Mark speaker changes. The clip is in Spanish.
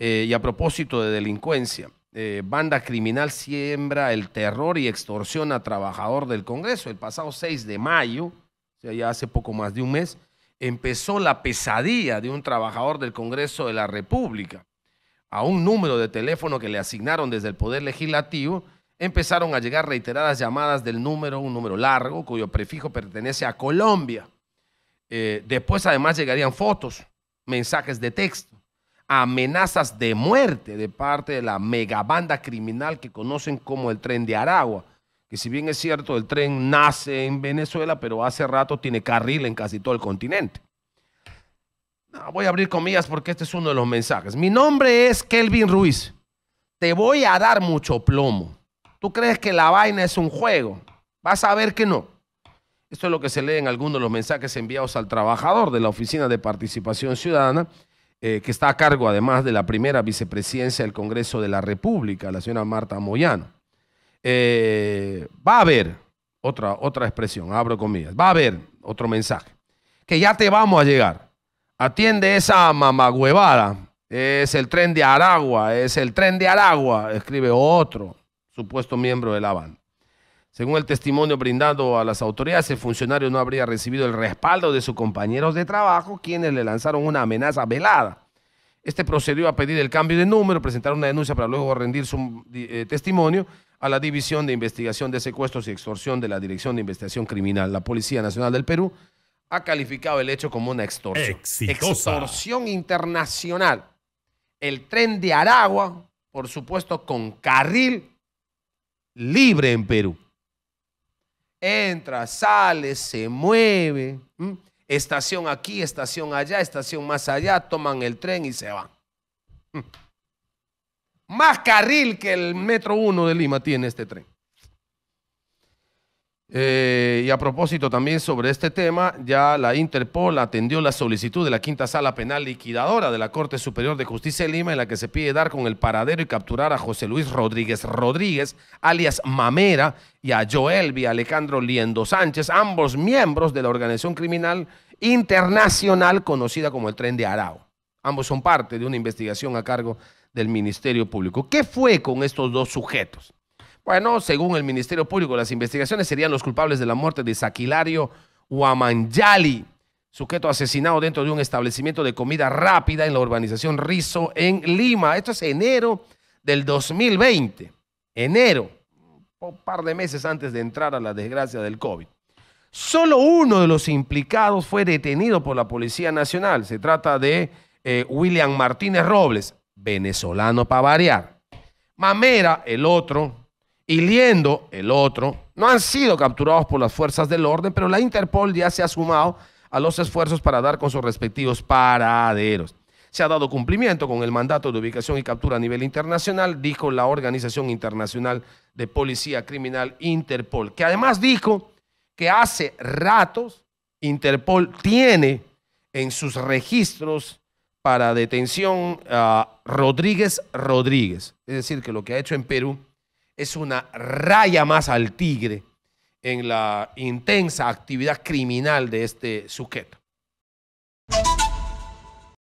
Speaker 1: Eh, y a propósito de delincuencia, eh, banda criminal siembra el terror y extorsiona a trabajador del Congreso. El pasado 6 de mayo, o sea, ya hace poco más de un mes, empezó la pesadilla de un trabajador del Congreso de la República. A un número de teléfono que le asignaron desde el Poder Legislativo, empezaron a llegar reiteradas llamadas del número, un número largo, cuyo prefijo pertenece a Colombia. Eh, después además llegarían fotos, mensajes de texto amenazas de muerte de parte de la megabanda criminal que conocen como el tren de Aragua, que si bien es cierto, el tren nace en Venezuela, pero hace rato tiene carril en casi todo el continente. voy a abrir comillas porque este es uno de los mensajes. Mi nombre es Kelvin Ruiz. Te voy a dar mucho plomo. ¿Tú crees que la vaina es un juego? Vas a ver que no. Esto es lo que se lee en algunos de los mensajes enviados al trabajador de la Oficina de Participación Ciudadana eh, que está a cargo además de la primera vicepresidencia del Congreso de la República, la señora Marta Moyano. Eh, va a haber otra, otra expresión, abro comillas, va a haber otro mensaje, que ya te vamos a llegar. Atiende esa mamagüevada, es el tren de Aragua, es el tren de Aragua, escribe otro supuesto miembro de la banda. Según el testimonio brindado a las autoridades, el funcionario no habría recibido el respaldo de sus compañeros de trabajo, quienes le lanzaron una amenaza velada. Este procedió a pedir el cambio de número, presentar una denuncia para luego rendir su eh, testimonio a la División de Investigación de Secuestros y Extorsión de la Dirección de Investigación Criminal. La Policía Nacional del Perú ha calificado el hecho como una extorsión. Extorsión internacional. El tren de Aragua, por supuesto, con carril libre en Perú entra, sale, se mueve. Estación aquí, estación allá, estación más allá, toman el tren y se van. Más carril que el metro 1 de Lima tiene este tren. Eh, y a propósito también sobre este tema, ya la Interpol atendió la solicitud de la quinta sala penal liquidadora de la Corte Superior de Justicia de Lima en la que se pide dar con el paradero y capturar a José Luis Rodríguez Rodríguez, alias Mamera, y a Joelvi Alejandro Liendo Sánchez, ambos miembros de la organización criminal internacional conocida como el Tren de Arao. Ambos son parte de una investigación a cargo del Ministerio Público. ¿Qué fue con estos dos sujetos? Bueno, según el Ministerio Público, las investigaciones serían los culpables de la muerte de Saquilario Huamanyali, sujeto asesinado dentro de un establecimiento de comida rápida en la urbanización Rizo, en Lima. Esto es enero del 2020. Enero, un par de meses antes de entrar a la desgracia del COVID. Solo uno de los implicados fue detenido por la Policía Nacional. Se trata de eh, William Martínez Robles, venezolano para variar. Mamera, el otro, y Liendo, el otro, no han sido capturados por las fuerzas del orden, pero la Interpol ya se ha sumado a los esfuerzos para dar con sus respectivos paraderos. Se ha dado cumplimiento con el mandato de ubicación y captura a nivel internacional, dijo la Organización Internacional de Policía Criminal Interpol, que además dijo que hace ratos Interpol tiene en sus registros para detención a Rodríguez Rodríguez. Es decir, que lo que ha hecho en Perú es una raya más al tigre en la intensa actividad criminal de este sujeto.